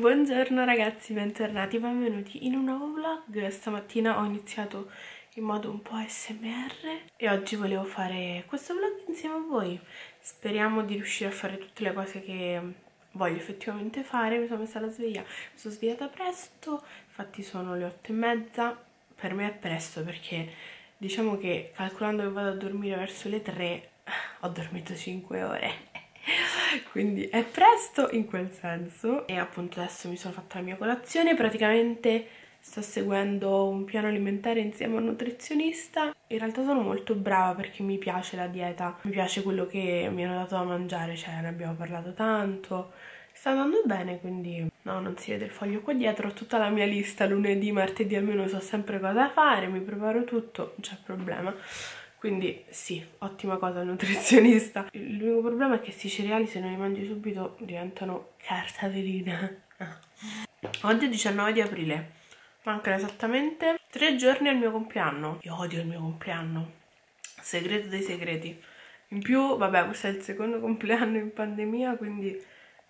Buongiorno ragazzi, bentornati, benvenuti in un nuovo vlog. Stamattina ho iniziato in modo un po' smr e oggi volevo fare questo vlog insieme a voi. Speriamo di riuscire a fare tutte le cose che voglio effettivamente fare. Mi sono messa la sveglia, mi sono svegliata presto, infatti sono le otto e mezza. Per me è presto perché diciamo che calcolando che vado a dormire verso le tre ho dormito 5 ore quindi è presto in quel senso e appunto adesso mi sono fatta la mia colazione praticamente sto seguendo un piano alimentare insieme a un nutrizionista in realtà sono molto brava perché mi piace la dieta mi piace quello che mi hanno dato da mangiare cioè ne abbiamo parlato tanto sta andando bene quindi no non si vede il foglio qua dietro ho tutta la mia lista lunedì martedì almeno so sempre cosa fare mi preparo tutto non c'è problema quindi sì, ottima cosa il nutrizionista. L'unico problema è che questi cereali se non li mangi subito diventano carta velina. Ah. Oggi è 19 di aprile, mancano esattamente tre giorni al mio compleanno. Io odio il mio compleanno, segreto dei segreti. In più, vabbè, questo è il secondo compleanno in pandemia, quindi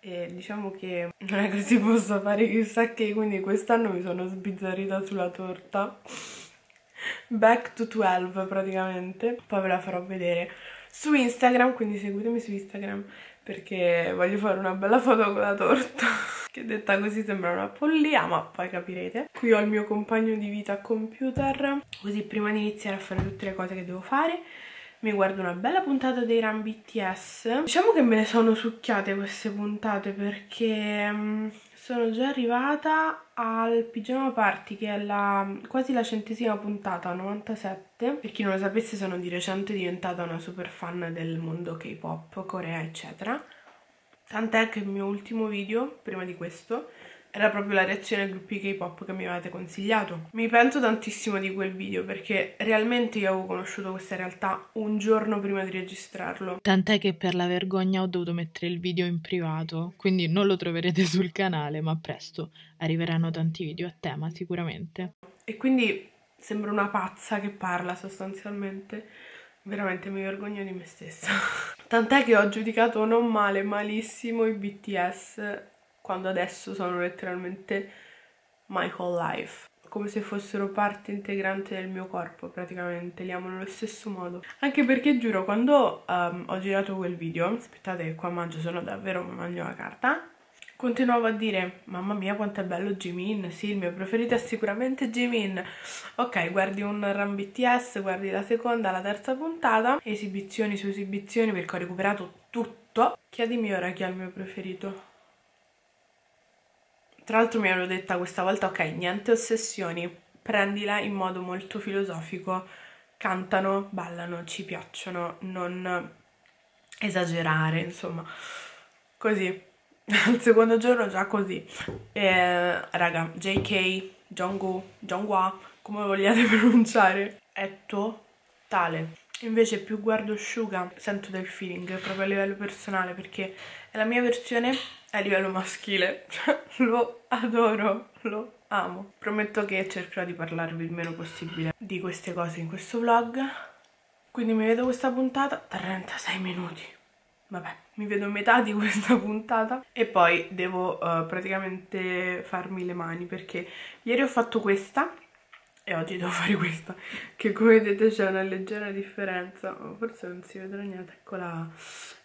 eh, diciamo che non è che si possa fare chissà che, quindi quest'anno mi sono sbizzarrita sulla torta back to 12 praticamente, poi ve la farò vedere su Instagram, quindi seguitemi su Instagram perché voglio fare una bella foto con la torta che detta così sembra una follia ma poi capirete qui ho il mio compagno di vita computer così prima di iniziare a fare tutte le cose che devo fare mi guardo una bella puntata dei Ram BTS diciamo che me le sono succhiate queste puntate perché mm, sono già arrivata al pigiama party che è la, quasi la centesima puntata, 97. Per chi non lo sapesse sono di recente diventata una super fan del mondo K-pop, Corea eccetera. Tant'è che il mio ultimo video, prima di questo, era proprio la reazione ai gruppi K-pop che mi avevate consigliato. Mi pento tantissimo di quel video perché realmente io avevo conosciuto questa realtà un giorno prima di registrarlo. Tant'è che per la vergogna ho dovuto mettere il video in privato, quindi non lo troverete sul canale, ma presto arriveranno tanti video a tema sicuramente. E quindi sembra una pazza che parla sostanzialmente. Veramente mi vergogno di me stessa. Tant'è che ho giudicato non male, malissimo i BTS quando adesso sono letteralmente my whole life come se fossero parte integrante del mio corpo praticamente, li amo nello stesso modo. Anche perché giuro, quando um, ho girato quel video, aspettate che qua a maggio sono davvero mangio la carta, continuavo a dire, mamma mia quanto è bello Jimin, sì il mio preferito è sicuramente Jimin. Ok, guardi un Run BTS, guardi la seconda, la terza puntata, esibizioni su esibizioni perché ho recuperato tutto. Chiedimi ora chi è il mio preferito. Tra l'altro mi ero detta questa volta, ok, niente ossessioni, prendila in modo molto filosofico, cantano, ballano, ci piacciono, non esagerare, insomma, così. Al secondo giorno già così. Eh, raga, JK, Jongwoo, Jongwa, come vogliate pronunciare, è totale. Invece più guardo Suga sento del feeling proprio a livello personale perché è la mia versione a livello maschile, lo adoro, lo amo. Prometto che cercherò di parlarvi il meno possibile di queste cose in questo vlog. Quindi mi vedo questa puntata, 36 minuti, vabbè, mi vedo metà di questa puntata e poi devo uh, praticamente farmi le mani perché ieri ho fatto questa e oggi devo fare questa che come vedete c'è una leggera differenza forse non si vedrà niente eccola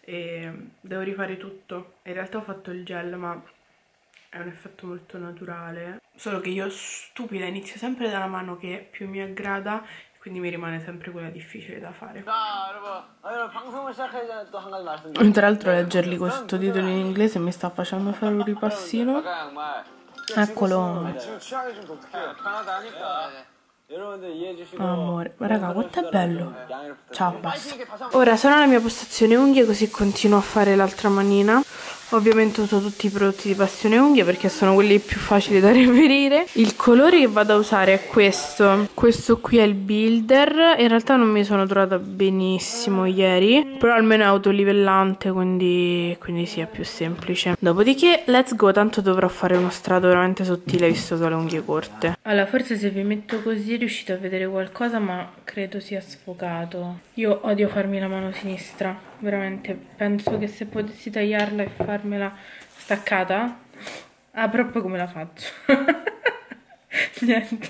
e mm, devo rifare tutto in realtà ho fatto il gel ma è un effetto molto naturale solo che io stupida inizio sempre dalla mano che più mi aggrada quindi mi rimane sempre quella difficile da fare tra l'altro leggerli con sottotitoli in inglese mi sta facendo fare un ripassino eccolo Amore, ma raga, quanto è bello. Ciao, basta. Ora sono alla mia postazione unghie così continuo a fare l'altra manina. Ovviamente uso tutti i prodotti di passione unghie perché sono quelli più facili da reperire. Il colore che vado a usare è questo. Questo qui è il Builder. In realtà non mi sono trovata benissimo ieri, però almeno è autolivellante, quindi, quindi sì, è più semplice. Dopodiché, let's go. Tanto dovrò fare uno strato veramente sottile visto che ho le unghie corte. Allora, forse se vi metto così riuscite a vedere qualcosa, ma credo sia sfocato. Io odio farmi la mano sinistra veramente penso che se potessi tagliarla e farmela staccata ah proprio come la faccio niente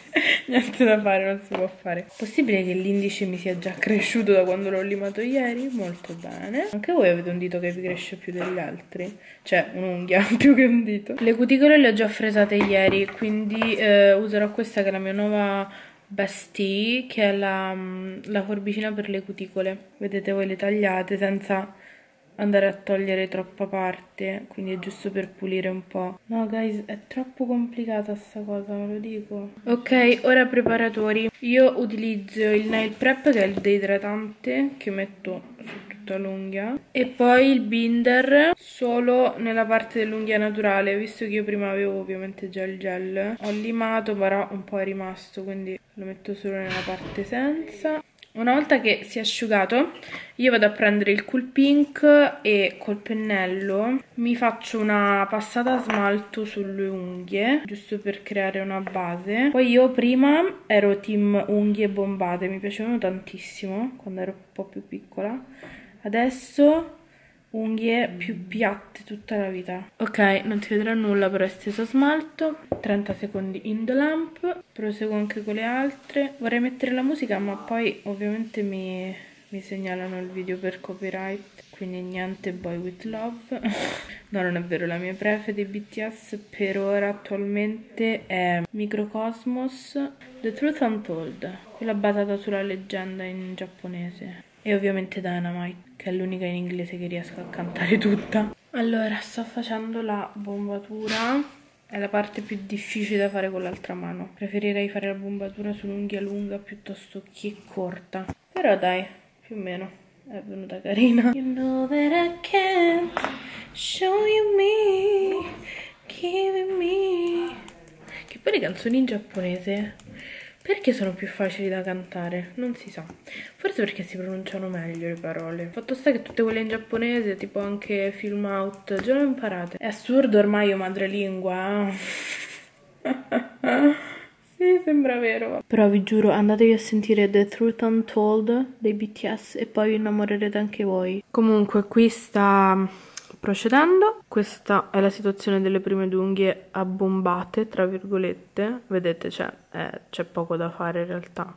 niente da fare non si può fare possibile che l'indice mi sia già cresciuto da quando l'ho limato ieri molto bene anche voi avete un dito che vi cresce più degli altri cioè un'unghia più che un dito le cuticole le ho già fresate ieri quindi eh, userò questa che è la mia nuova Bastille, che è la, mm, la forbicina per le cuticole. Vedete voi le tagliate senza andare a togliere troppa parte, quindi è giusto per pulire un po'. No guys, è troppo complicata sta cosa, ve lo dico. Ok, ora preparatori. Io utilizzo il Nail Prep che è il deidratante che metto tutta l'unghia e poi il binder solo nella parte dell'unghia naturale visto che io prima avevo ovviamente già il gel ho limato però un po' è rimasto quindi lo metto solo nella parte senza una volta che si è asciugato io vado a prendere il Cool Pink e col pennello mi faccio una passata a smalto sulle unghie giusto per creare una base poi io prima ero team unghie bombate mi piacevano tantissimo quando ero un po' più piccola Adesso unghie più piatte tutta la vita. Ok, non si vedrà nulla però è steso smalto. 30 secondi in the lamp. Proseguo anche con le altre. Vorrei mettere la musica ma poi ovviamente mi, mi segnalano il video per copyright. Quindi niente Boy With Love. no, non è vero, la mia prefe dei BTS per ora attualmente è Microcosmos The Truth Untold. Quella basata sulla leggenda in giapponese. E ovviamente Dynamite che è l'unica in inglese che riesco a cantare tutta. Allora, sto facendo la bombatura, è la parte più difficile da fare con l'altra mano. Preferirei fare la bombatura sull'unghia lunga piuttosto che corta. Però dai, più o meno è venuta carina. You know that I can't show you me, giving me. Che poi le canzoni in giapponese perché sono più facili da cantare? Non si sa. Forse perché si pronunciano meglio le parole. Fatto sta che tutte quelle in giapponese, tipo anche film out, già le ho imparate. È assurdo ormai io madrelingua. Eh. sì, sembra vero. Però vi giuro, andatevi a sentire The Truth Untold dei BTS e poi vi innamorerete anche voi. Comunque, qui sta Procedendo, questa è la situazione delle prime due unghie abbombate, tra virgolette, vedete c'è eh, poco da fare in realtà.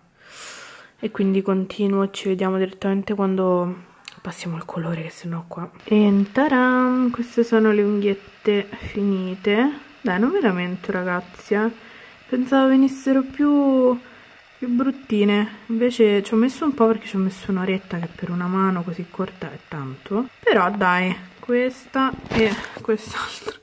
E quindi continuo, ci vediamo direttamente quando passiamo il colore che sennò qua. E taram, queste sono le unghiette finite. Dai, non veramente ragazzi, eh. Pensavo venissero più, più bruttine. Invece ci ho messo un po' perché ci ho messo un'oretta che per una mano così corta è tanto. Però dai, questa e quest'altra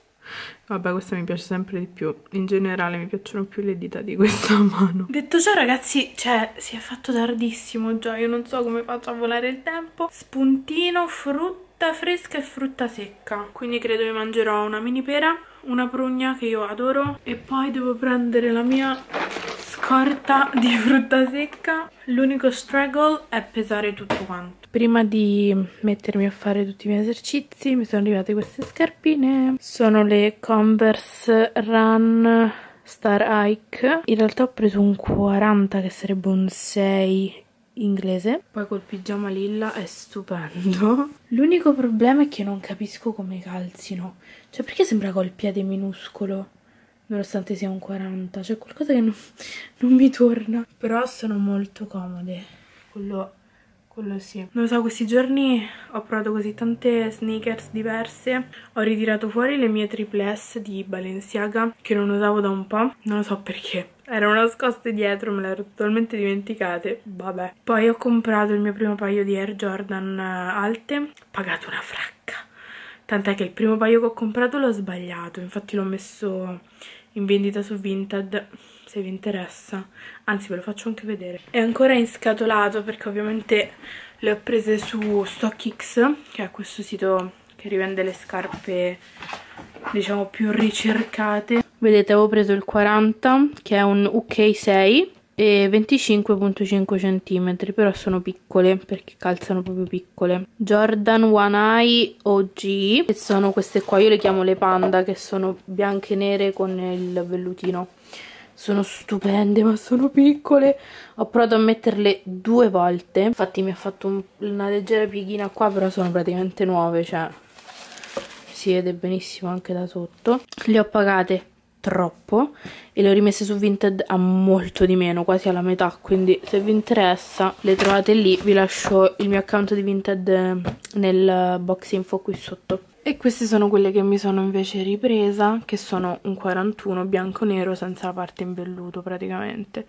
vabbè questa mi piace sempre di più in generale mi piacciono più le dita di questa mano detto ciò ragazzi cioè si è fatto tardissimo già io non so come faccio a volare il tempo spuntino frutta fresca e frutta secca quindi credo che mangerò una mini pera una prugna che io adoro e poi devo prendere la mia scorta di frutta secca l'unico struggle è pesare tutto quanto prima di mettermi a fare tutti i miei esercizi mi sono arrivate queste scarpine sono le Converse Run Star Hike in realtà ho preso un 40 che sarebbe un 6 inglese poi col pigiama lilla è stupendo l'unico problema è che non capisco come calzino cioè perché sembra col piede minuscolo nonostante sia un 40 cioè qualcosa che non, non mi torna però sono molto comode quello quello sì. Non lo so, questi giorni ho provato così tante sneakers diverse. Ho ritirato fuori le mie triple S di Balenciaga che non usavo da un po', non lo so perché. Erano nascoste dietro, me le ero totalmente dimenticate, vabbè. Poi ho comprato il mio primo paio di Air Jordan eh, alte, Ho pagato una fracca. Tant'è che il primo paio che ho comprato l'ho sbagliato, infatti l'ho messo in vendita su Vinted se vi interessa anzi ve lo faccio anche vedere è ancora in scatolato perché ovviamente le ho prese su StockX che è questo sito che rivende le scarpe diciamo più ricercate vedete avevo preso il 40 che è un UK6 e 25.5 cm però sono piccole perché calzano proprio piccole Jordan One Eye OG che sono queste qua io le chiamo le panda che sono bianche e nere con il vellutino sono stupende ma sono piccole ho provato a metterle due volte infatti mi ha fatto un, una leggera pieghina qua però sono praticamente nuove cioè si vede benissimo anche da sotto le ho pagate troppo e le ho rimesse su Vinted a molto di meno, quasi alla metà, quindi se vi interessa le trovate lì, vi lascio il mio account di Vinted eh, nel box info qui sotto e queste sono quelle che mi sono invece ripresa che sono un 41 bianco nero senza la parte in velluto praticamente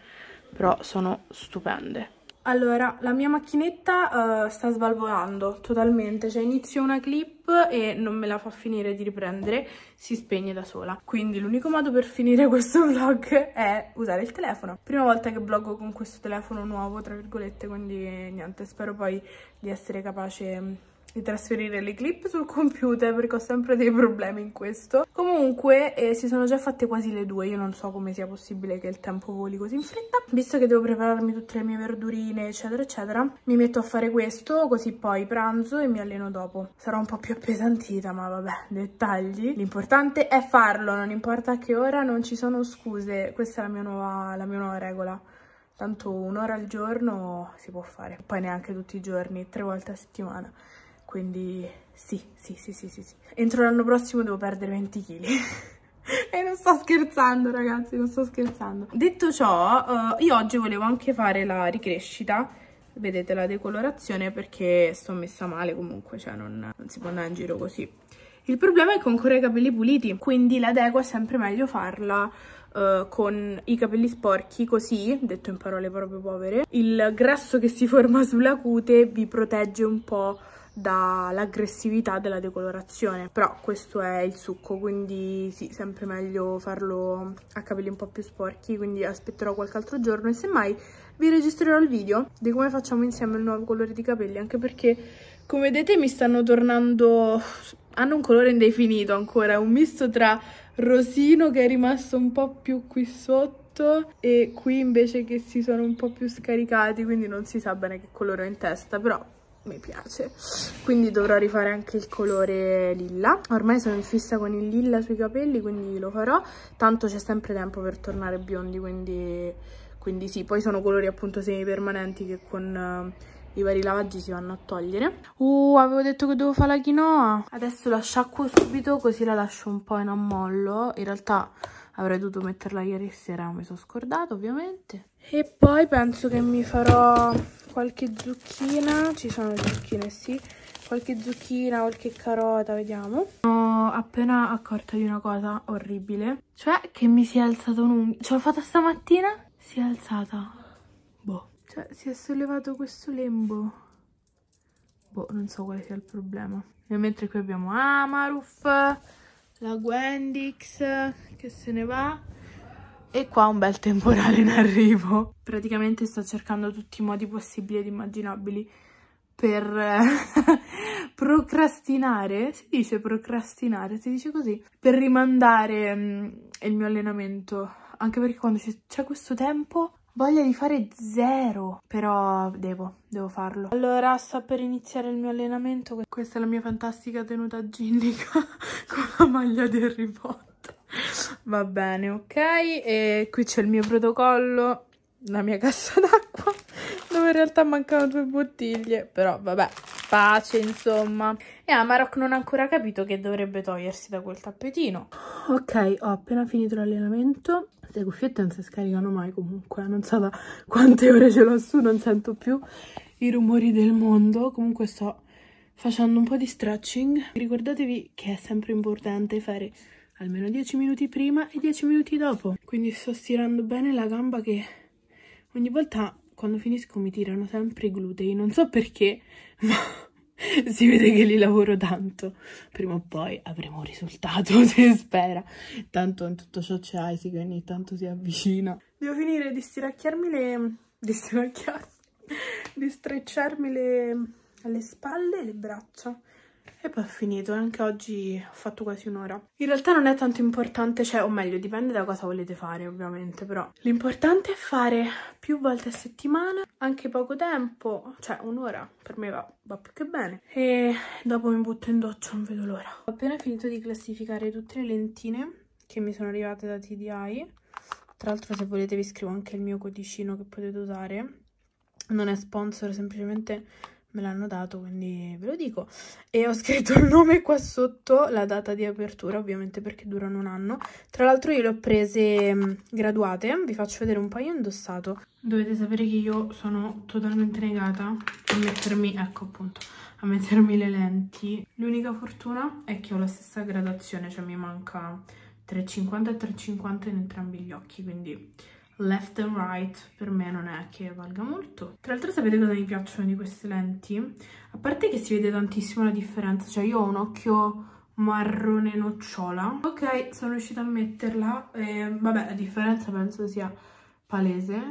però sono stupende allora, la mia macchinetta uh, sta svalvolando totalmente, cioè inizio una clip e non me la fa finire di riprendere, si spegne da sola. Quindi l'unico modo per finire questo vlog è usare il telefono. Prima volta che vloggo con questo telefono nuovo, tra virgolette, quindi niente, spero poi di essere capace di trasferire le clip sul computer perché ho sempre dei problemi in questo. Comunque eh, si sono già fatte quasi le due, io non so come sia possibile che il tempo voli così in fretta. Visto che devo prepararmi tutte le mie verdurine eccetera eccetera, mi metto a fare questo così poi pranzo e mi alleno dopo. Sarò un po' più appesantita ma vabbè, dettagli. L'importante è farlo, non importa a che ora, non ci sono scuse, questa è la mia nuova, la mia nuova regola tanto un'ora al giorno si può fare, poi neanche tutti i giorni, tre volte a settimana. Quindi sì, sì, sì, sì, sì, sì. Entro l'anno prossimo devo perdere 20 kg. e non sto scherzando ragazzi, non sto scherzando. Detto ciò, uh, io oggi volevo anche fare la ricrescita vedete la decolorazione perché sto messa male comunque, cioè non, non, si può andare in giro così. Il problema è che ho ancora i capelli puliti, quindi la deco è sempre meglio farla uh, con i capelli sporchi così, detto in parole proprio povere. Il grasso che si forma sulla cute vi protegge un po' dall'aggressività della decolorazione però questo è il succo quindi sì sempre meglio farlo a capelli un po' più sporchi quindi aspetterò qualche altro giorno e semmai vi registrerò il video di come facciamo insieme il nuovo colore di capelli anche perché come vedete mi stanno tornando hanno un colore indefinito ancora un misto tra rosino che è rimasto un po' più qui sotto e qui invece che si sono un po' più scaricati quindi non si sa bene che colore ho in testa però mi piace quindi dovrò rifare anche il colore lilla ormai sono in fissa con il lilla sui capelli quindi lo farò tanto c'è sempre tempo per tornare biondi quindi, quindi sì poi sono colori appunto semi permanenti che con eh, i vari lavaggi si vanno a togliere. Uh, avevo detto che dovevo fare la quinoa. Adesso la sciacquo subito così la lascio un po' in ammollo. In realtà avrei dovuto metterla ieri sera, mi sono scordato ovviamente. E poi penso che mi farò qualche zucchina, ci sono le zucchine sì, qualche zucchina, qualche carota, vediamo. Sono appena accorta di una cosa orribile, cioè che mi si è alzato un'unghia, ce l'ho fatta stamattina, si è alzata, boh. Cioè si è sollevato questo lembo, boh non so quale sia il problema. E mentre qui abbiamo Amaruf, la Gwendix che se ne va e qua un bel temporale in arrivo. Praticamente sto cercando tutti i modi possibili ed immaginabili per eh, procrastinare, si dice procrastinare, si dice così, per rimandare mh, mm, il mio allenamento, anche perché quando c'è questo tempo Voglia di fare zero, però devo, devo farlo. Allora, sto per iniziare il mio allenamento. Questa è la mia fantastica tenuta ginnica con la maglia di Harry Potter. Va bene, ok? E qui c'è il mio protocollo, la mia cassa d'acqua, dove in realtà mancano due bottiglie. Però, vabbè, pace, insomma. E Amarok non ha ancora capito che dovrebbe togliersi da quel tappetino. Ok, ho appena finito l'allenamento queste cuffiette non si scaricano mai comunque, eh. non so da quante ore ce l'ho su, non sento più i rumori del mondo. Comunque sto facendo un po' di stretching. Ricordatevi che è sempre importante fare almeno 10 minuti prima e 10 minuti dopo. Quindi sto stirando bene la gamba che ogni volta quando finisco mi tirano sempre i glutei. Non so perché, ma si vede che li lavoro tanto. Prima o poi avremo un risultato, si spera. Tanto in tutto ciò c'è Isaac che ogni tanto si avvicina. Devo finire di stiracchiarmi le... di stiracchiarmi... di strecciarmi le... le spalle e le braccia. E poi ho finito, anche oggi ho fatto quasi un'ora. In realtà non è tanto importante, cioè, o meglio, dipende da cosa volete fare ovviamente, però l'importante è fare più volte a settimana, anche poco tempo, cioè un'ora, per me va, va più che bene. E dopo mi butto in doccia, non vedo l'ora. Ho appena finito di classificare tutte le lentine che mi sono arrivate da TDI. Tra l'altro se volete vi scrivo anche il mio codicino che potete usare. Non è sponsor, semplicemente me l'hanno dato, quindi ve lo dico. E ho scritto il nome qua sotto, la data di apertura, ovviamente perché durano un anno. Tra l'altro io le ho prese mm, graduate, vi faccio vedere un paio indossato. Dovete sapere che io sono totalmente negata a mettermi, ecco appunto, a mettermi le lenti. L'unica fortuna è che ho la stessa gradazione, cioè mi manca 3,50 e 3,50 in entrambi gli occhi, quindi left and right per me non è che valga molto. Tra l'altro sapete cosa mi piacciono di queste lenti? A parte che si vede tantissimo la differenza, cioè io ho un occhio marrone nocciola. Ok, sono riuscita a metterla, e, vabbè la differenza penso sia palese,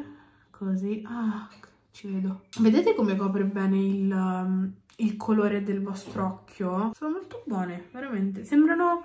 così, ah, ci vedo. Vedete come copre bene il, um, il colore del vostro occhio? Sono molto buone, veramente, sembrano...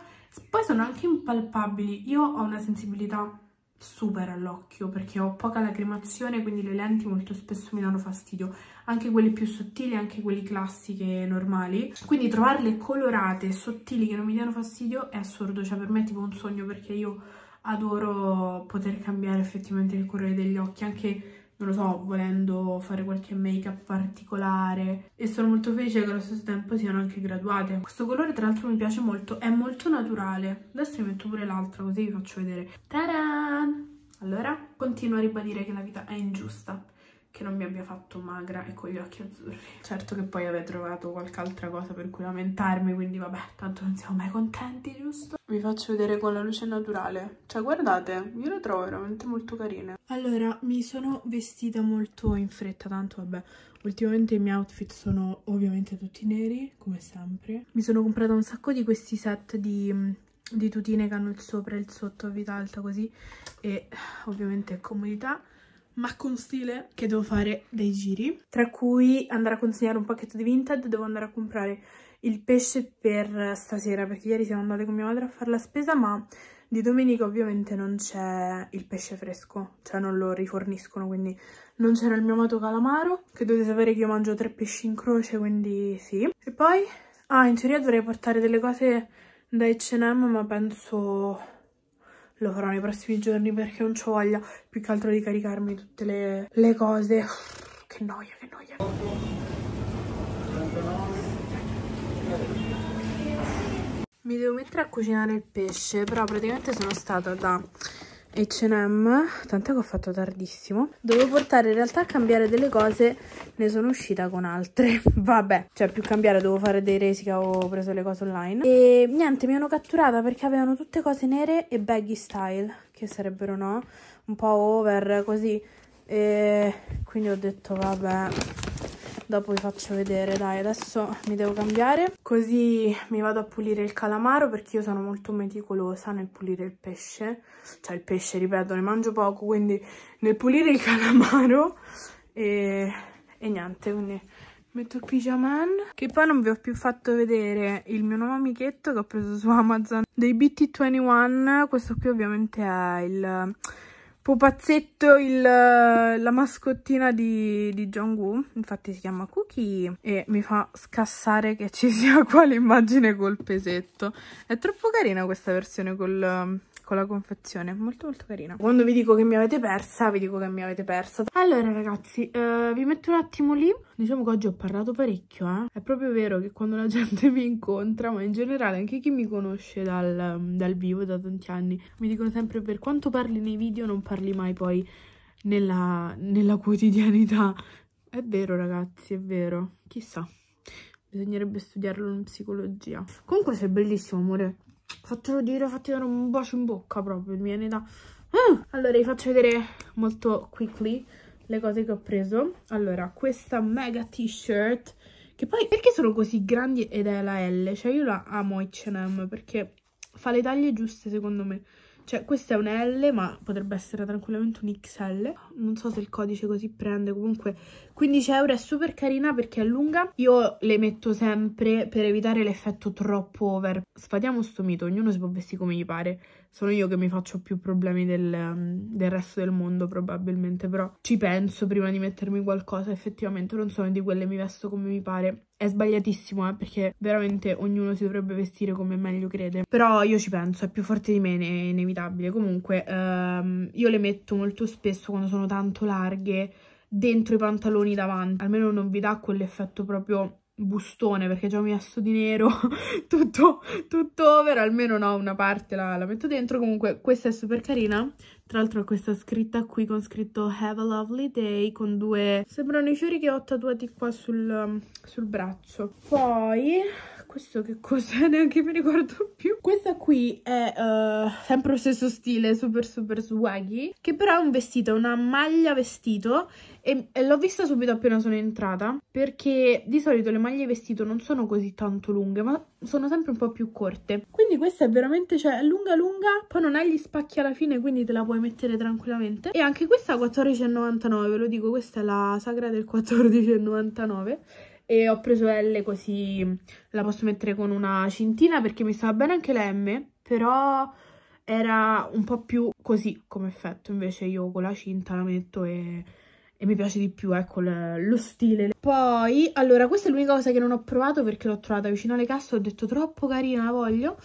Poi sono anche impalpabili, io ho una sensibilità super all'occhio perché ho poca lacrimazione quindi le lenti molto spesso mi danno fastidio anche quelle più sottili anche quelle classiche normali quindi trovarle colorate sottili che non mi danno fastidio è assurdo cioè per me è tipo un sogno perché io adoro poter cambiare effettivamente il colore degli occhi anche non lo so, volendo fare qualche make-up particolare e sono molto felice che allo stesso tempo siano anche graduate. Questo colore tra l'altro mi piace molto, è molto naturale. Adesso vi metto pure l'altra così vi faccio vedere. Taran! Allora, continuo a ribadire che la vita è ingiusta che non mi abbia fatto magra e con gli occhi azzurri. Certo che poi avrei trovato qualche altra cosa per cui lamentarmi, quindi vabbè, tanto non siamo mai contenti, giusto? Vi faccio vedere con la luce naturale. Cioè, guardate, io le trovo veramente molto carine. Allora, mi sono vestita molto in fretta, tanto vabbè, ultimamente i miei outfit sono ovviamente tutti neri, come sempre. Mi sono comprata un sacco di questi set di di tutine che hanno il sopra e il sotto a vita alta così e ovviamente comodità ma con stile che devo fare dei giri, tra cui andare a consegnare un pacchetto di Vinted, devo andare a comprare il pesce per stasera, perché ieri siamo andate con mia madre a fare la spesa, ma di domenica ovviamente non c'è il pesce fresco, cioè non lo riforniscono, quindi non c'era il mio amato calamaro, che dovete sapere che io mangio tre pesci in croce, quindi sì. E poi, ah, in teoria dovrei portare delle cose da H&M, ma penso lo farò nei prossimi giorni perché non ho voglia più che altro di caricarmi tutte le, le cose. Che noia, che noia. Mi devo mettere a cucinare il pesce, però praticamente sono stata da H&M, tanto che ho fatto tardissimo. Dovevo portare in realtà a cambiare delle cose, ne sono uscita con altre. Vabbè, cioè più cambiare, dovevo fare dei resi che avevo preso le cose online. E niente, mi hanno catturata perché avevano tutte cose nere e baggy style, che sarebbero no, un po' over così. E quindi ho detto vabbè, dopo vi faccio vedere. Dai, adesso mi devo cambiare. Così mi vado a pulire il calamaro perché io sono molto meticolosa nel pulire il pesce. Cioè il pesce, ripeto, ne mangio poco, quindi nel pulire il calamaro e, e niente, quindi... Metto il pigiaman, che poi non vi ho più fatto vedere il mio nuovo amichetto che ho preso su Amazon, dei BT21, questo qui ovviamente è il pupazzetto il, eh, la mascottina di, di Jong-woo, infatti si chiama Cookie e mi fa scassare che ci sia qua l'immagine col pesetto. È troppo carina questa versione col con la confezione, molto molto carina. Quando vi dico che mi avete persa, vi dico che mi avete persa. Allora ragazzi, eh, vi metto un attimo lì. Diciamo che oggi ho parlato parecchio, eh. È proprio vero che quando la gente mi incontra, ma in generale anche chi mi conosce dal, dal vivo da tanti anni, mi dicono sempre per quanto parli nei video non parli mai poi nella, nella quotidianità. È vero ragazzi, è vero. Chissà bisognerebbe studiarlo in psicologia. Comunque sei bellissimo, amore fatelo dire, fatelo un bacio in bocca proprio, mi viene da... Ah! Allora, vi faccio vedere molto quickly le cose che ho preso. Allora, questa mega t-shirt, che poi perché sono così grandi ed è la L? Cioè, io la amo H&M perché fa le taglie giuste secondo me. Cioè, questa è una L, ma potrebbe essere tranquillamente un XL. Non so se il codice così prende, comunque 15 euro è super carina perché è lunga. Io le metto sempre per evitare l'effetto troppo over. Sfatiamo sto mito, ognuno si può vestire come gli pare. Sono io che mi faccio più problemi del, mm, del resto del mondo probabilmente, però ci penso prima di mettermi qualcosa. Effettivamente non sono di quelle mi vesto come mi pare. È sbagliatissimo, eh, perché veramente ognuno si dovrebbe vestire come meglio crede. Però io ci penso, è più forte di me, è inevitabile. Comunque, ehm, io le metto molto spesso quando sono tanto larghe, dentro i pantaloni davanti, almeno non vi dà quell'effetto proprio bustone perché già mi messo di nero tutto, tutto over almeno no una parte la, la metto dentro comunque questa è super carina tra l'altro ho questa scritta qui con scritto have a lovely day con due sembrano i fiori che ho tatuati qua sul, um, sul braccio poi questo che cos'è? Neanche mi ricordo più. Questa qui è uh, sempre lo stesso stile, super super swaggy, che però è un vestito, una maglia vestito e, e l'ho vista subito appena sono entrata perché di solito le maglie vestito non sono così tanto lunghe, ma sono sempre un po' più corte. Quindi questa è veramente, cioè, lunga lunga, poi non ha gli spacchi alla fine, quindi te la puoi mettere tranquillamente. E anche questa 14,99, ve lo dico, questa è la sagra del 14,99 e ho preso L così la posso mettere con una cintina perché mi stava bene anche la M, però era un po' più così come effetto, invece io con la cinta la metto e, e mi piace di più, ecco, lo stile. Poi, allora, questa è l'unica cosa che non ho provato perché l'ho trovata vicino alle casse, ho detto troppo carina, la voglio,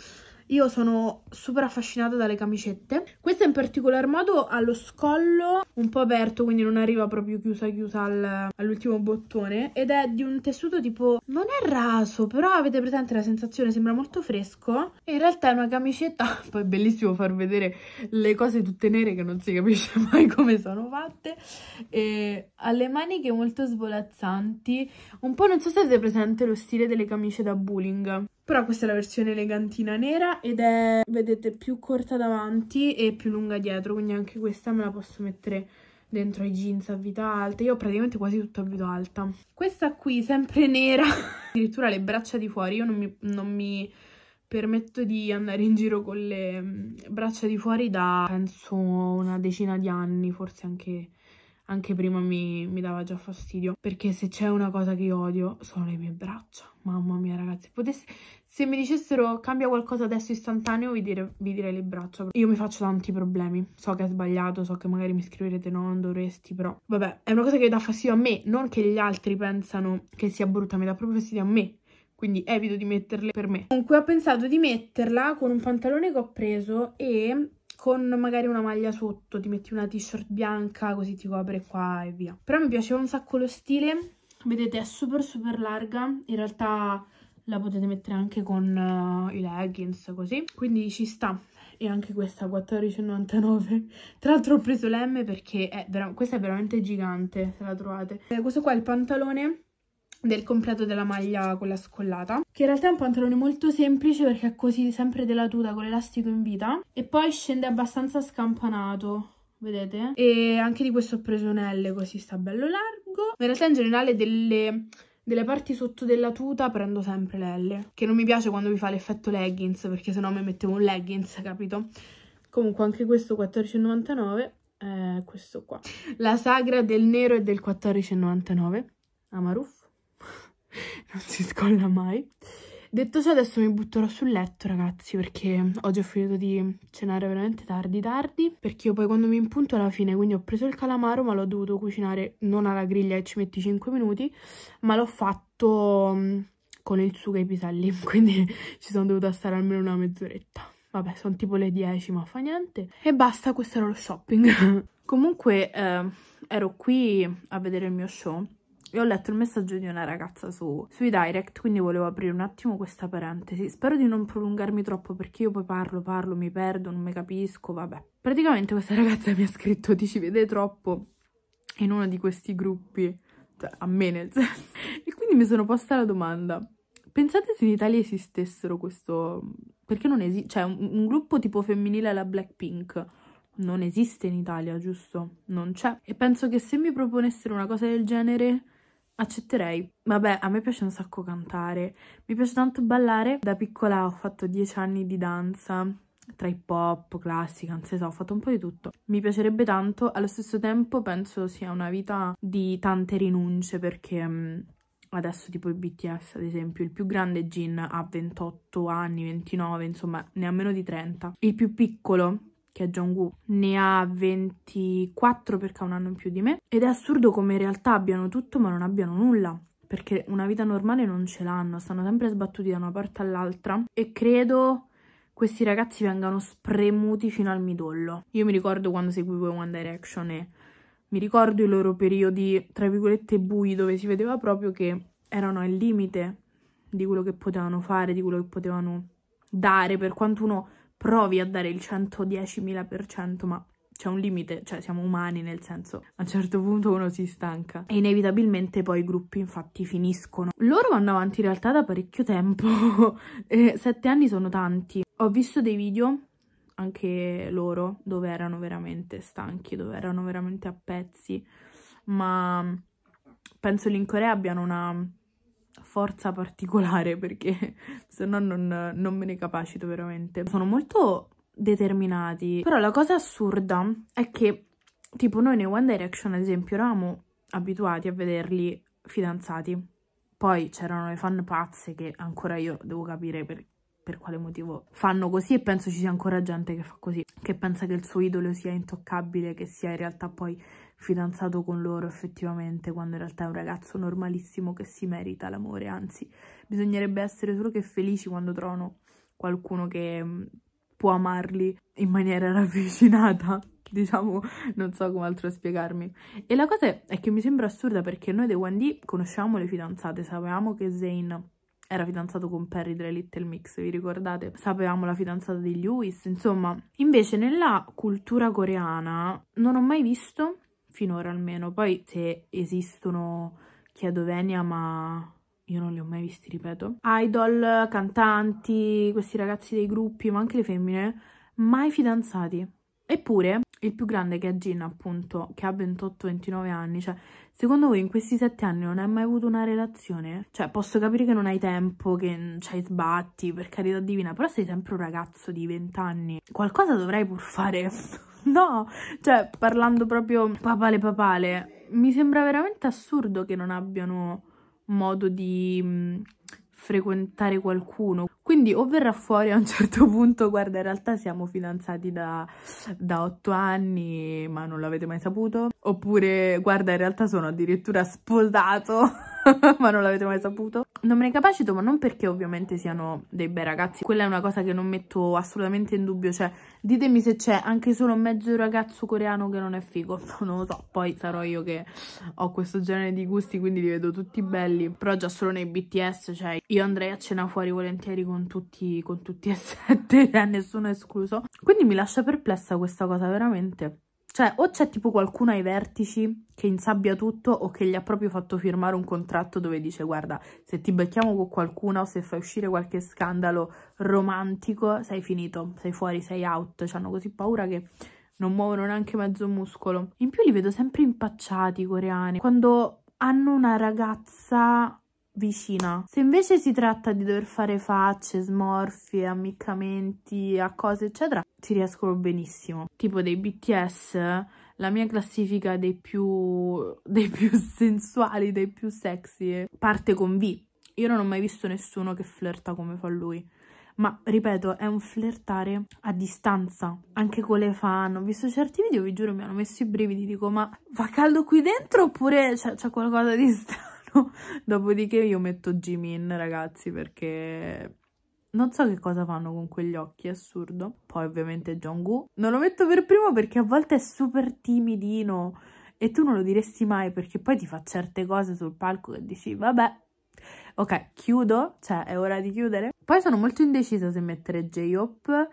io sono super affascinata dalle camicette. Questa in particolar modo ha lo scollo un po' aperto, quindi non arriva proprio chiusa chiusa al, all'ultimo bottone. Ed è di un tessuto tipo, non è raso, però avete presente la sensazione, sembra molto fresco. E in realtà è una camicetta, poi è bellissimo far vedere le cose tutte nere che non si capisce mai come sono fatte. E ha le maniche molto svolazzanti. Un po' non so se avete presente lo stile delle camicie da bowling però questa è la versione elegantina nera ed è, vedete, più corta davanti e più lunga dietro, quindi anche questa me la posso mettere dentro ai jeans a vita alta. Io ho praticamente quasi tutto a vita alta. Questa qui, sempre nera, addirittura le braccia di fuori, io non mi, non mi permetto di andare in giro con le mm, braccia di fuori da penso una decina di anni, forse anche anche prima mi, mi dava già fastidio, perché se c'è una cosa che odio sono le mie braccia, mamma mia ragazzi, potesse, se mi dicessero cambia qualcosa adesso istantaneo vi, dire, vi direi le braccia, io mi faccio tanti problemi, so che è sbagliato, so che magari mi scriverete no, non dovresti, però vabbè, è una cosa che dà fastidio a me, non che gli altri pensano che sia brutta, mi dà proprio fastidio a me, quindi evito di metterle per me. Comunque ho pensato di metterla con un pantalone che ho preso e con magari una maglia sotto, ti metti una t-shirt bianca così ti copre qua e via. Però mi piaceva un sacco lo stile, vedete è super super larga, in realtà la potete mettere anche con uh, i leggings così, quindi ci sta. E anche questa 14,99 tra l'altro ho preso l'M perché è questa è veramente gigante se la trovate eh, questo qua è il pantalone del completo della maglia con la scollata che in realtà è un pantalone molto semplice perché è così sempre della tuta con l'elastico in vita e poi scende abbastanza scampanato vedete e anche di questo ho preso un L così sta bello largo in realtà in generale delle delle parti sotto della tuta prendo sempre l'L, che non mi piace quando mi fa l'effetto leggings, perché sennò mi mettevo un leggings, capito? Comunque anche questo 14,99, è questo qua. La sagra del nero è del 14,99, Amaruf. non si scolla mai. Detto ciò, adesso mi butterò sul letto, ragazzi, perché oggi ho finito di cenare veramente tardi tardi, perché io poi quando mi impunto alla fine, quindi ho preso il calamaro, ma l'ho dovuto cucinare non alla griglia e ci metti 5 minuti, ma l'ho fatto mm, con il sugo e i piselli, quindi ci sono dovuta stare almeno una mezz'oretta. Vabbè, sono tipo le 10, ma fa niente. E basta, questo era lo shopping. Comunque, eh, ero qui a vedere il mio show e ho letto il messaggio di una ragazza su, sui direct, quindi volevo aprire un attimo questa parentesi. Spero di non prolungarmi troppo perché io poi parlo, parlo, mi perdo, non mi capisco, vabbè. Praticamente questa ragazza mi ha scritto, ti ci vede troppo in uno di questi gruppi, cioè a me nel senso. E quindi mi sono posta la domanda, pensate se in Italia esistessero questo... Perché non esiste, cioè un, un gruppo tipo femminile alla Blackpink, non esiste in Italia, giusto? Non c'è. E penso che se mi proponessero una cosa del genere accetterei. Vabbè, a me piace un sacco cantare, mi piace tanto ballare. Da piccola ho fatto 10 anni di danza, tra hip hop, classica, non so, ho fatto un po' di tutto. Mi piacerebbe tanto, allo stesso tempo penso sia una vita di tante rinunce perché... Mm, adesso tipo il BTS ad esempio, il più grande Jin ha 28 anni, 29, insomma ne ha meno di 30. Il più piccolo che è jong ne ha 24 perché ha un anno in più di me, ed è assurdo come in realtà abbiano tutto ma non abbiano nulla perché una vita normale non ce l'hanno, stanno sempre sbattuti da una parte all'altra e credo questi ragazzi vengano spremuti fino al midollo. Io mi ricordo quando seguivo One Direction e mi ricordo i loro periodi, tra virgolette, bui, dove si vedeva proprio che erano al limite di quello che potevano fare, di quello che potevano dare, per quanto uno provi a dare il 110.000%, ma c'è un limite, cioè siamo umani nel senso, a un certo punto uno si stanca e inevitabilmente poi i gruppi infatti finiscono. Loro vanno avanti in realtà da parecchio tempo, e sette anni sono tanti. Ho visto dei video, anche loro, dove erano veramente stanchi, dove erano veramente a pezzi, ma penso lì in Corea abbiano una forza particolare perché se no non, non me ne capacito veramente. Sono molto determinati, però la cosa assurda è che tipo noi nei One Direction ad esempio eravamo abituati a vederli fidanzati. Poi c'erano le fan pazze che ancora io devo capire per, per, quale motivo fanno così e penso ci sia ancora gente che fa così, che pensa che il suo idolo sia intoccabile, che sia in realtà poi fidanzato con loro effettivamente, quando in realtà è un ragazzo normalissimo che si merita l'amore, anzi bisognerebbe essere solo che felici quando trovano qualcuno che mm, può amarli in maniera ravvicinata diciamo, non so come altro spiegarmi. E la cosa è che mi sembra assurda perché noi dei 1D conosciamo le fidanzate, sapevamo che Zane era fidanzato con Perry della Little Mix, vi ricordate? Sapevamo la fidanzata di Lewis, insomma. Invece nella cultura coreana non ho mai visto finora almeno. Poi se esistono chiedo venia, ma io non li ho mai visti, ripeto. Idol, cantanti, questi ragazzi dei gruppi, ma anche le femmine, mai fidanzati. Eppure, il più grande che è Gin, appunto, che ha 28-29 anni, cioè, secondo voi in questi 7 anni non hai mai avuto una relazione? Cioè, posso capire che non hai tempo, che hai cioè, sbatti, per carità divina, però sei sempre un ragazzo di 20 anni. Qualcosa dovrai pur fare no, cioè parlando proprio papale papale, mi sembra veramente assurdo che non abbiano modo di mm, frequentare qualcuno. Quindi o verrà fuori a un certo punto, guarda in realtà siamo fidanzati da, da 8 anni ma non l'avete mai saputo, oppure guarda in realtà sono addirittura sposato. ma non l'avete mai saputo. Non me ne capacito, ma non perché ovviamente siano dei bei ragazzi. Quella è una cosa che non metto assolutamente in dubbio. Cioè, ditemi se c'è anche solo mezzo ragazzo coreano che non è figo. Non lo so, poi sarò io che ho questo genere di gusti, quindi li vedo tutti belli. Però già solo nei BTS, cioè, io andrei a cena fuori volentieri con tutti, con tutti e sette, eh, nessuno escluso. Quindi mi lascia perplessa questa cosa, veramente. Cioè, o c'è tipo qualcuno ai vertici che insabbia tutto o che gli ha proprio fatto firmare un contratto dove dice guarda, se ti becchiamo con qualcuno o se fai uscire qualche scandalo romantico, sei finito, sei fuori, sei out. C hanno così paura che non muovono neanche mezzo muscolo. In più li vedo sempre impacciati i coreani. Quando hanno una ragazza vicina. Se invece si tratta di dover fare facce, smorfie, ammiccamenti a cose eccetera, ci riescono benissimo. Tipo dei BTS, la mia classifica dei più, dei più sensuali, dei più sexy, parte con V. Io non ho mai visto nessuno che flirta come fa lui. Ma, ripeto, è un flirtare a distanza. Anche con le fan. Ho visto certi video, vi giuro, mi hanno messo i brividi. Dico, ma fa caldo qui dentro oppure c'è qualcosa di strano? Dopodiché io metto Jimin, ragazzi, perché... Non so che cosa fanno con quegli occhi, assurdo. Poi ovviamente Jong-Woo. Non lo metto per primo perché a volte è super timidino e tu non lo diresti mai perché poi ti fa certe cose sul palco che dici vabbè. Ok, chiudo, cioè è ora di chiudere. Poi sono molto indecisa se mettere J-Hope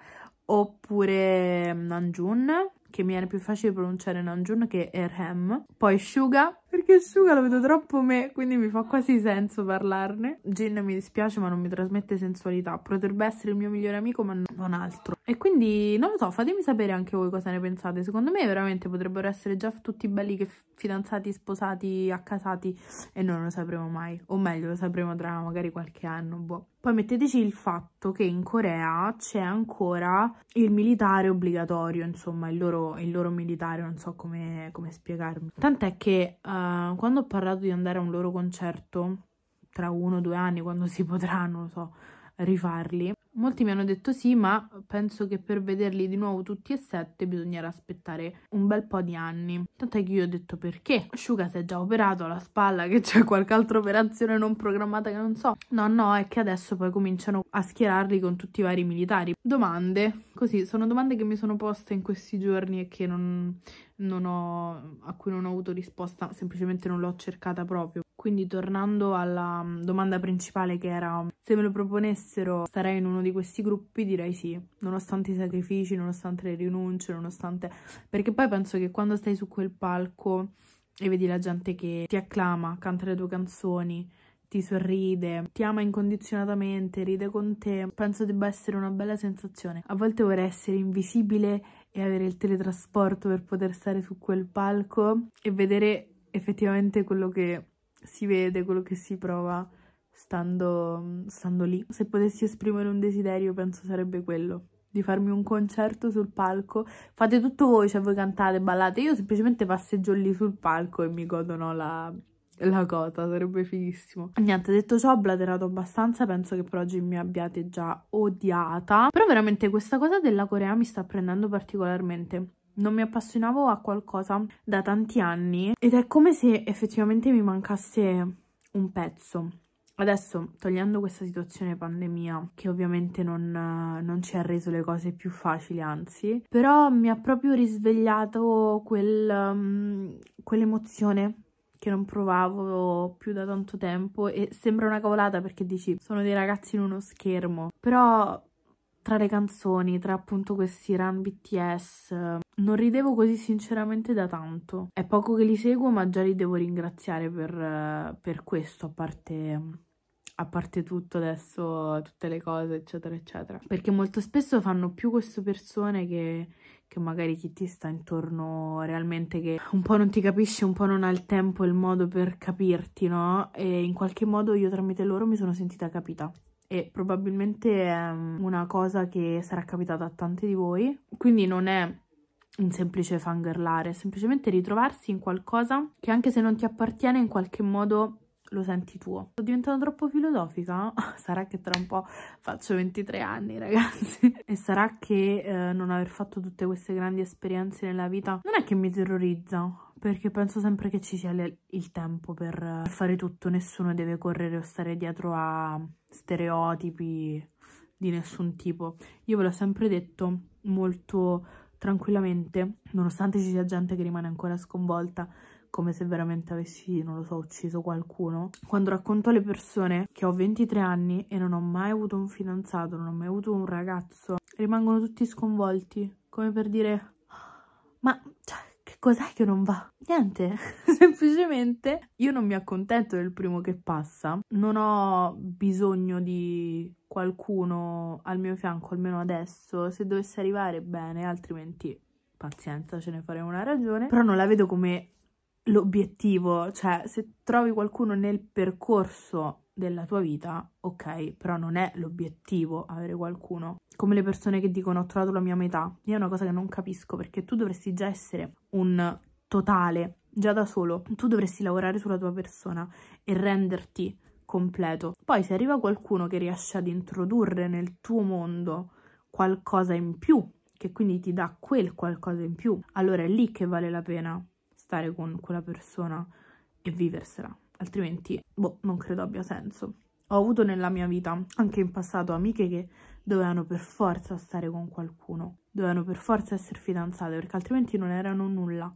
oppure Nanjun, che mi viene più facile pronunciare Nanjun che Erhem. Poi Suga, perché Suga lo vedo troppo me, quindi mi fa quasi senso parlarne. Jin mi dispiace ma non mi trasmette sensualità, potrebbe essere il mio migliore amico ma non altro. E quindi non lo so, fatemi sapere anche voi cosa ne pensate, secondo me veramente potrebbero essere già tutti belli che fidanzati, sposati, accasati e non lo sapremo mai, o meglio lo sapremo tra magari qualche anno, boh. Poi metteteci il fatto che in Corea c'è ancora il militare obbligatorio, insomma, il loro, il loro militare, non so come, come spiegarmi. Tant'è che uh, quando ho parlato di andare a un loro concerto, tra uno o due anni, quando si potranno, lo so, rifarli, Molti mi hanno detto sì, ma penso che per vederli di nuovo tutti e sette bisognerà aspettare un bel po' di anni. Tant'è che io ho detto perché? Shuga si è già operato alla spalla, che c'è qualche altra operazione non programmata che non so. No, no, è che adesso poi cominciano a schierarli con tutti i vari militari. Domande, così, sono domande che mi sono poste in questi giorni e che non, non ho, a cui non ho avuto risposta, semplicemente non l'ho cercata proprio. Quindi tornando alla mm, domanda principale che era se me lo proponessero starei in uno di questi gruppi direi sì, nonostante i sacrifici, nonostante le rinunce, nonostante... Perché poi penso che quando stai su quel palco e vedi la gente che ti acclama, canta le tue canzoni, ti sorride, ti ama incondizionatamente, ride con te, penso debba essere una bella sensazione. A volte vorrei essere invisibile e avere il teletrasporto per poter stare su quel palco e vedere effettivamente quello che si vede, quello che si prova stando, stando lì. Se potessi esprimere un desiderio penso sarebbe quello di farmi un concerto sul palco. Fate tutto voi, cioè voi cantate, ballate. Io semplicemente passeggio lì sul palco e mi godono la, la cosa, sarebbe fighissimo. Niente, detto ciò ho blaterato abbastanza, penso che per oggi mi abbiate già odiata. Però veramente questa cosa della Corea mi sta prendendo particolarmente. Non mi appassionavo a qualcosa da tanti anni ed è come se effettivamente mi mancasse un pezzo Adesso, togliendo questa situazione pandemia, che ovviamente non, non, ci ha reso le cose più facili, anzi, però mi ha proprio risvegliato quel, um, quell'emozione che non provavo più da tanto tempo e sembra una cavolata perché dici sono dei ragazzi in uno schermo, però tra le canzoni, tra appunto questi run BTS, non ridevo così sinceramente da tanto. È poco che li seguo, ma già li devo ringraziare per, eh, per questo, a parte, a parte tutto adesso, tutte le cose, eccetera, eccetera. Perché molto spesso fanno più queste persone che, che magari chi ti sta intorno realmente che un po' non ti capisce, un po' non ha il tempo e il modo per capirti, no? E in qualche modo io tramite loro mi sono sentita capita e probabilmente è una cosa che sarà capitata a tante di voi, quindi non è un semplice fangirlare, semplicemente ritrovarsi in qualcosa che anche se non ti appartiene in qualche modo lo senti tuo. Sto diventando troppo filosofica? Sarà che tra un po' faccio 23 anni, ragazzi. e sarà che eh, non aver fatto tutte queste grandi esperienze nella vita non è che mi terrorizza, perché penso sempre che ci sia il tempo per eh, fare tutto. Nessuno deve correre o stare dietro a stereotipi di nessun tipo. Io ve l'ho sempre detto, molto tranquillamente, nonostante ci sia gente che rimane ancora sconvolta, come se veramente avessi, non lo so, ucciso qualcuno. Quando racconto alle persone che ho 23 anni e non ho mai avuto un fidanzato, non ho mai avuto un ragazzo, rimangono tutti sconvolti, come per dire, ah, ma cos'è che non va? Niente, semplicemente io non mi accontento del primo che passa, non ho bisogno di qualcuno al mio fianco, almeno adesso, se dovesse arrivare bene, altrimenti pazienza, ce ne faremo una ragione, però non la vedo come l'obiettivo, cioè se trovi qualcuno nel percorso della tua vita, ok, però non è l'obiettivo avere qualcuno. Come le persone che dicono ho trovato la mia metà, Io è una cosa che non capisco perché tu dovresti già essere un totale, già da solo, tu dovresti lavorare sulla tua persona e renderti completo. Poi se arriva qualcuno che riesce ad introdurre nel tuo mondo qualcosa in più, che quindi ti dà quel qualcosa in più, allora è lì che vale la pena stare con quella persona e viversela altrimenti, boh, non credo abbia senso. Ho avuto nella mia vita, anche in passato, amiche che dovevano per forza stare con qualcuno, dovevano per forza essere fidanzate, perché altrimenti non erano nulla.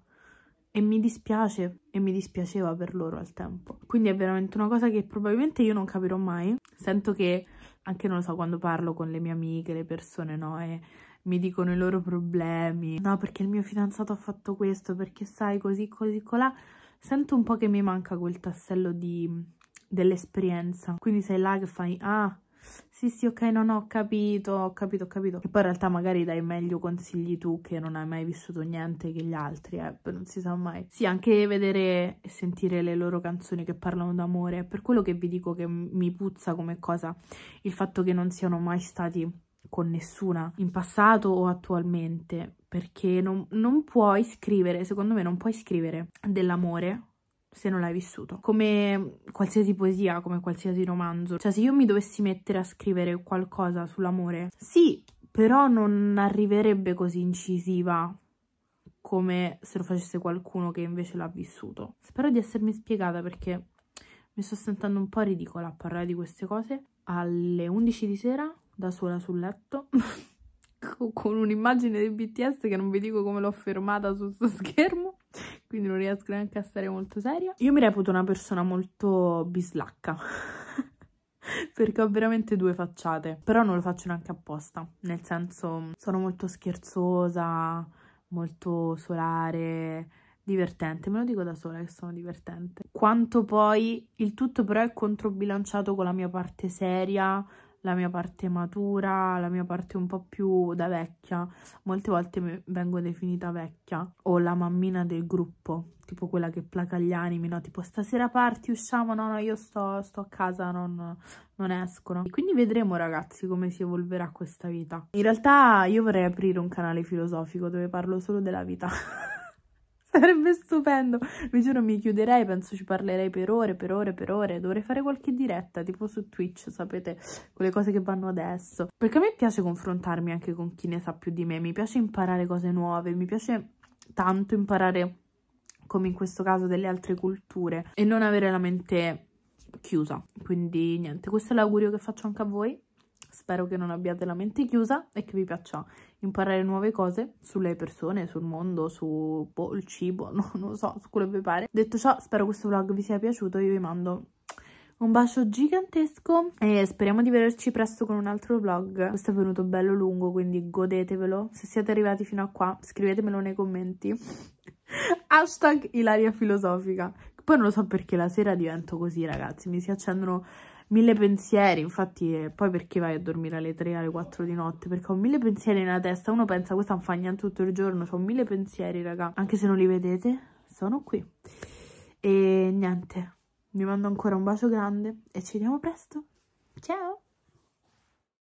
E mi dispiace, e mi dispiaceva per loro al tempo. Quindi è veramente una cosa che probabilmente io non capirò mai. Sento che, anche non lo so, quando parlo con le mie amiche, le persone, no, e mi dicono i loro problemi. No, perché il mio fidanzato ha fatto questo, perché sai, così, così, colà. Sento un po' che mi manca quel tassello dell'esperienza. Quindi sei là che fai, ah, sì sì ok, no ho capito, ho capito, ho capito. E poi in realtà magari dai meglio consigli tu che non hai mai vissuto niente che gli altri, eh, non si sa mai. Sì, anche vedere e sentire le loro canzoni che parlano d'amore, per quello che vi dico che mi puzza come cosa il fatto che non siano mai stati con nessuna in passato o attualmente, perché non, non puoi scrivere, secondo me non puoi scrivere dell'amore se non l'hai vissuto, come qualsiasi poesia, come qualsiasi romanzo. Cioè se io mi dovessi mettere a scrivere qualcosa sull'amore, sì, però non arriverebbe così incisiva come se lo facesse qualcuno che invece l'ha vissuto. Spero di essermi spiegata perché mi sto sentendo un po' ridicola a parlare di queste cose alle 11 di sera da sola sul letto con un'immagine del BTS che non vi dico come l'ho fermata su sto schermo quindi non riesco neanche a stare molto seria io mi reputo una persona molto bislacca perché ho veramente due facciate però non lo faccio neanche apposta nel senso sono molto scherzosa molto solare divertente, me lo dico da sola che sono divertente. Quanto poi il tutto però è controbilanciato con la mia parte seria, la mia parte matura, la mia parte un po' più da vecchia. Molte volte vengo definita vecchia o la mammina del gruppo, tipo quella che placa gli animi, no? Tipo stasera parti, usciamo, no, no, io sto, sto a casa, non, non escono. Quindi vedremo ragazzi come si evolverà questa vita. In realtà io vorrei aprire un canale filosofico dove parlo solo della vita. sarebbe stupendo. Mi giuro, mi chiuderei, penso ci parlerei per ore, per ore, per ore. Dovrei fare qualche diretta, tipo su Twitch, sapete, quelle cose che vanno adesso. Perché a me piace confrontarmi anche con chi ne sa più di me, mi piace imparare cose nuove, mi piace tanto imparare come in questo caso delle altre culture e non avere la mente chiusa quindi niente questo è l'augurio che faccio anche a voi spero che non abbiate la mente chiusa e che vi piaccia imparare nuove cose sulle persone, sul mondo, sul boh, cibo, no, non lo so, su quello che vi pare. Detto ciò, spero questo vlog vi sia piaciuto, io vi mando un bacio gigantesco e speriamo di vederci presto con un altro vlog. Questo è venuto bello lungo, quindi godetevelo. Se siete arrivati fino a qua, scrivetemelo nei commenti. Hashtag Ilaria Filosofica. Poi non lo so perché la sera divento così, ragazzi. Mi si accendono mille pensieri, infatti eh, poi perché vai a dormire alle 3, alle 4 di notte? Perché ho mille pensieri nella testa, uno pensa questa non fa niente tutto il giorno, ho mille pensieri raga, anche se non li vedete, sono qui. E niente, vi mando ancora un bacio grande e ci vediamo presto, ciao!